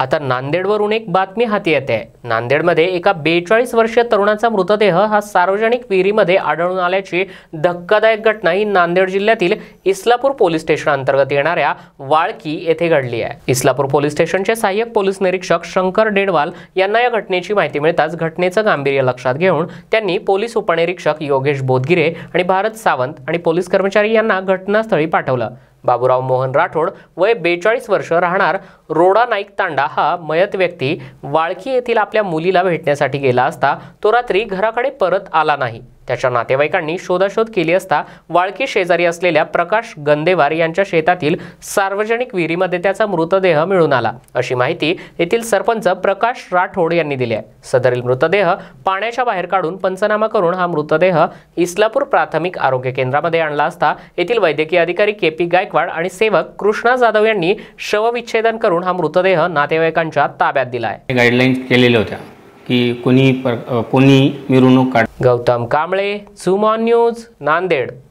आता नांदेडवरून एक बातमी हाती येते नांदेडमध्ये एका बेचाळीस वर्षीय तरुणाचा मृतदेह हा सार्वजनिक विहिरीमध्ये आढळून आल्याची धक्कादायक घटना ही नांदेड जिल्ह्यातील इस्लापूर पोलीस स्टेशन अंतर्गत येणाऱ्या वाळकी येथे घडली आहे इस्लापूर पोलीस स्टेशनचे सहाय्यक पोलीस निरीक्षक शंकर डेडवाल यांना या घटनेची माहिती मिळताच घटनेचं गांभीर्य लक्षात घेऊन त्यांनी पोलीस उपनिरीक्षक योगेश बोधगिरे आणि भारत सावंत आणि पोलीस कर्मचारी यांना घटनास्थळी पाठवलं बाबूराव मोहन राठोड वय बेचाळीस वर्ष राहणार रोडा नाईक तांडा हा मयत व्यक्ती वाळकी येथील आपल्या मुलीला भेटण्यासाठी गेला असता तो रात्री घराकडे परत आला नाही त्याच्या नातेवाईकांनी शोधाशोध केली असता वाळकी शेजारी असलेल्या प्रकाश गंदेवार यांच्या शेतातील सार्वजनिक विहिरीमध्ये त्याचा मृतदेह मिळून आला अशी माहिती येथील सरपंच प्रकाश राठोड यांनी दिली आहे सदरील मृतदेह पाण्याच्या बाहेर काढून पंचनामा करून हा मृतदेह इस्लापूर प्राथमिक आरोग्य केंद्रामध्ये आणला असता येथील वैद्यकीय अधिकारी के पी गायकवाड आणि सेवक कृष्णा जाधव यांनी शवविच्छेदन करून हा मृतदेह नातेवाईकांच्या ताब्यात दिला आहे गाईडलाईन केलेल्या होत्या की कोणी कोणी मिरवणूक काढ गौतम कांबळे सुमॉन न्यूज नांदेड